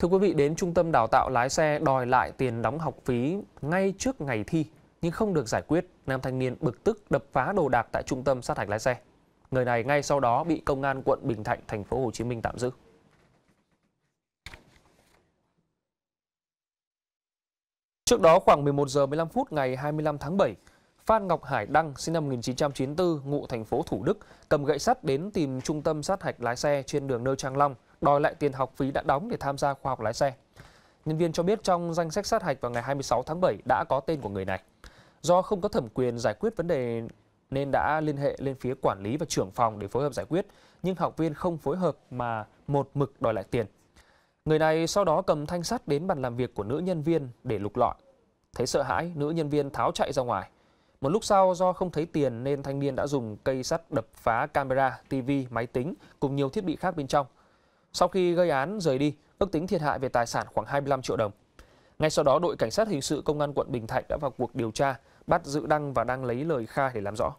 Thưa quý vị, đến trung tâm đào tạo lái xe đòi lại tiền đóng học phí ngay trước ngày thi nhưng không được giải quyết, nam thanh niên bực tức đập phá đồ đạc tại trung tâm sát hạch lái xe. Người này ngay sau đó bị công an quận Bình Thạnh, thành phố Hồ Chí Minh tạm giữ. Trước đó khoảng 11 giờ 15 phút ngày 25 tháng 7, Phan Ngọc Hải Đăng sinh năm 1994, ngụ thành phố Thủ Đức, cầm gậy sắt đến tìm trung tâm sát hạch lái xe trên đường Nơ Trang Long đòi lại tiền học phí đã đóng để tham gia khoa học lái xe. Nhân viên cho biết trong danh sách sát hạch vào ngày 26 tháng 7 đã có tên của người này. Do không có thẩm quyền giải quyết vấn đề nên đã liên hệ lên phía quản lý và trưởng phòng để phối hợp giải quyết, nhưng học viên không phối hợp mà một mực đòi lại tiền. Người này sau đó cầm thanh sắt đến bàn làm việc của nữ nhân viên để lục lọi. Thấy sợ hãi, nữ nhân viên tháo chạy ra ngoài. Một lúc sau do không thấy tiền nên thanh niên đã dùng cây sắt đập phá camera, TV, máy tính cùng nhiều thiết bị khác bên trong. Sau khi gây án rời đi, ước tính thiệt hại về tài sản khoảng 25 triệu đồng. Ngay sau đó, đội cảnh sát hình sự công an quận Bình Thạnh đã vào cuộc điều tra, bắt giữ Đăng và đang lấy lời khai để làm rõ.